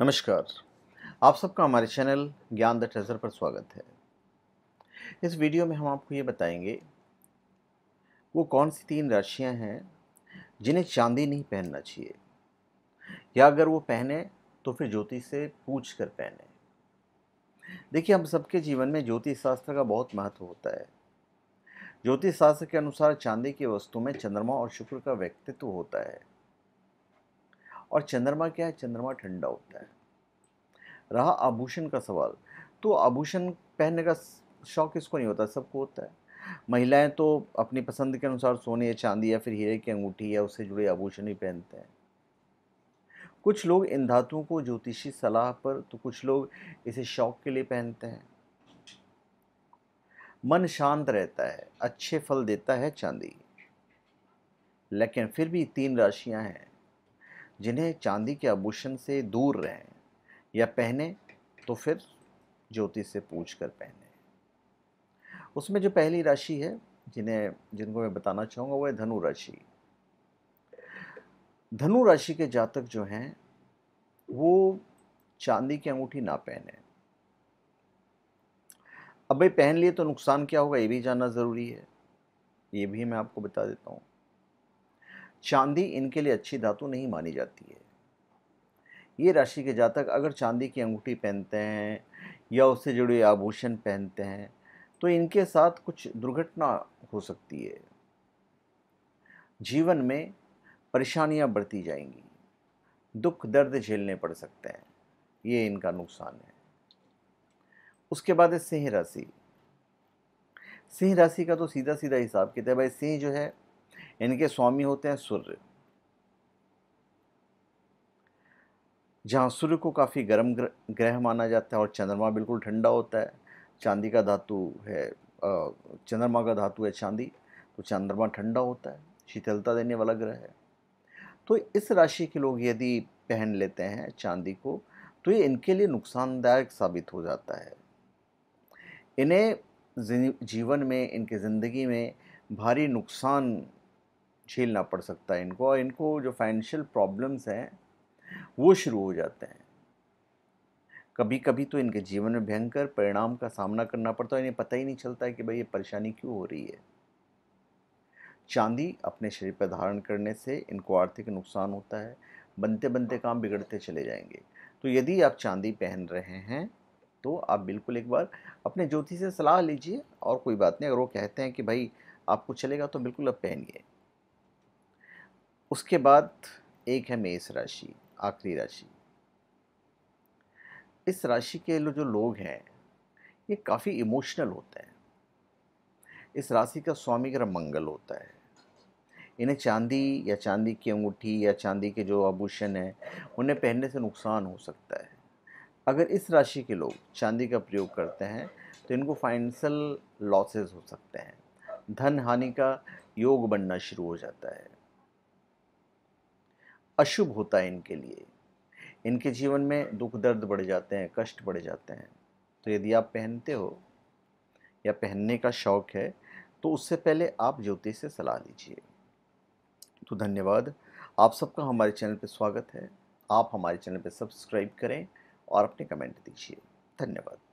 नमस्कार आप सबका हमारे चैनल ज्ञान द ट्रेजर पर स्वागत है इस वीडियो में हम आपको ये बताएंगे वो कौन सी तीन राशियां हैं जिन्हें चांदी नहीं पहनना चाहिए या अगर वो पहने तो फिर ज्योतिष से पूछ कर पहने देखिए हम सबके जीवन में ज्योतिष शास्त्र का बहुत महत्व होता है ज्योतिष शास्त्र के अनुसार चांदी की वस्तु में चंद्रमा और शुक्र का व्यक्तित्व होता है और चंद्रमा क्या है चंद्रमा ठंडा होता है रहा आभूषण का सवाल तो आभूषण पहनने का शौक इसको नहीं होता सबको होता है महिलाएं तो अपनी पसंद के अनुसार सोने या चांदी या फिर हीरे की अंगूठी या उससे जुड़े आभूषण ही पहनते हैं कुछ लोग इन धातुओं को ज्योतिषी सलाह पर तो कुछ लोग इसे शौक के लिए पहनते हैं मन शांत रहता है अच्छे फल देता है चांदी लेकिन फिर भी तीन राशियां हैं जिन्हें चांदी के आभूषण से दूर रहें या पहने तो फिर ज्योतिष से पूछ कर पहने उसमें जो पहली राशि है जिन्हें जिनको मैं बताना चाहूँगा वो है धनु राशि धनु राशि के जातक जो हैं वो चांदी की अंगूठी ना पहने अब भाई पहन लिए तो नुकसान क्या होगा ये भी जानना ज़रूरी है ये भी मैं आपको बता देता हूँ चांदी इनके लिए अच्छी धातु नहीं मानी जाती है ये राशि के जातक अगर चांदी की अंगूठी पहनते हैं या उससे जुड़े आभूषण पहनते हैं तो इनके साथ कुछ दुर्घटना हो सकती है जीवन में परेशानियां बढ़ती जाएंगी दुख दर्द झेलने पड़ सकते हैं ये इनका नुकसान है उसके बाद है सिंह राशि सिंह राशि का तो सीधा सीधा हिसाब कहते हैं भाई सिंह जो है इनके स्वामी होते हैं सूर्य जहाँ सूर्य को काफ़ी गर्म ग्रह माना जाता है और चंद्रमा बिल्कुल ठंडा होता है चांदी का धातु है चंद्रमा का धातु है चांदी तो चंद्रमा ठंडा होता है शीतलता देने वाला ग्रह है तो इस राशि के लोग यदि पहन लेते हैं चांदी को तो ये इनके लिए नुकसानदायक साबित हो जाता है इन्हें जीवन में इनके ज़िंदगी में भारी नुकसान झेलना पड़ सकता है इनको और इनको जो फाइनेंशियल प्रॉब्लम्स हैं वो शुरू हो जाते हैं कभी कभी तो इनके जीवन में भयंकर परिणाम का सामना करना पड़ता है इन्हें पता ही नहीं चलता है कि भाई ये परेशानी क्यों हो रही है चांदी अपने शरीर पर धारण करने से इनको आर्थिक नुकसान होता है बनते बनते काम बिगड़ते चले जाएंगे तो यदि आप चांदी पहन रहे हैं तो आप बिल्कुल एक बार अपने ज्योति से सलाह लीजिए और कोई बात नहीं अगर वो कहते हैं कि भाई आपको चलेगा तो बिल्कुल आप पहनिए उसके बाद एक है मेष राशि आखिरी राशि इस राशि के जो लोग हैं ये काफ़ी इमोशनल होते हैं इस राशि का स्वामी ग्रह मंगल होता है इन्हें चांदी या चांदी की अंगूठी या चांदी के जो आभूषण हैं उन्हें पहनने से नुकसान हो सकता है अगर इस राशि के लोग चांदी का प्रयोग करते हैं तो इनको फाइनेंशियल लॉसेस हो सकते हैं धन हानि का योग बनना शुरू हो जाता है अशुभ होता है इनके लिए इनके जीवन में दुख दर्द बढ़ जाते हैं कष्ट बढ़ जाते हैं तो यदि आप पहनते हो या पहनने का शौक़ है तो उससे पहले आप ज्योतिष से सलाह लीजिए तो धन्यवाद आप सबका हमारे चैनल पर स्वागत है आप हमारे चैनल पर सब्सक्राइब करें और अपने कमेंट दीजिए धन्यवाद